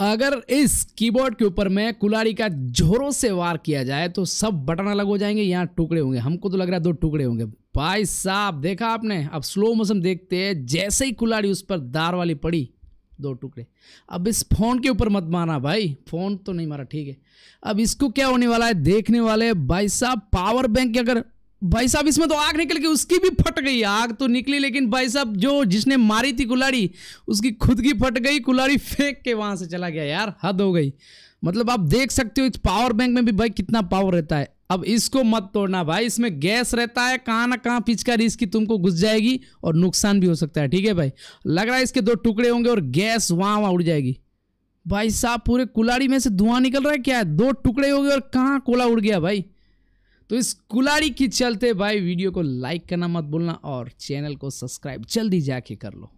अगर इस कीबोर्ड के ऊपर में कुलाड़ी का जोरों से वार किया जाए तो सब बटन अलग हो जाएंगे यहाँ टुकड़े होंगे हमको तो लग रहा है दो टुकड़े होंगे भाई साहब देखा आपने अब स्लो मोशन देखते हैं जैसे ही कुलाड़ी उस पर दार वाली पड़ी दो टुकड़े अब इस फ़ोन के ऊपर मत मारना भाई फ़ोन तो नहीं मारा ठीक है अब इसको क्या होने वाला है देखने वाले भाई साहब पावर बैंक अगर भाई साहब इसमें तो आग निकल के उसकी भी फट गई आग तो निकली लेकिन भाई साहब जो जिसने मारी थी कुलाड़ी उसकी खुद की फट गई कुलाड़ी फेंक के वहां से चला गया यार हद हो गई मतलब आप देख सकते हो इस पावर बैंक में भी भाई कितना पावर रहता है अब इसको मत तोड़ना भाई इसमें गैस रहता है कहाँ ना कहाँ पिचकार इसकी तुमको घुस जाएगी और नुकसान भी हो सकता है ठीक है भाई लग रहा है इसके दो टुकड़े होंगे और गैस वहाँ वहाँ उड़ जाएगी भाई साहब पूरे कुलाड़ी में से धुआं निकल रहा है क्या है दो टुकड़े हो गए और कहाँ कोला उड़ गया भाई तो इस कुलाड़ी के चलते भाई वीडियो को लाइक करना मत भूलना और चैनल को सब्सक्राइब जल्दी जाके कर लो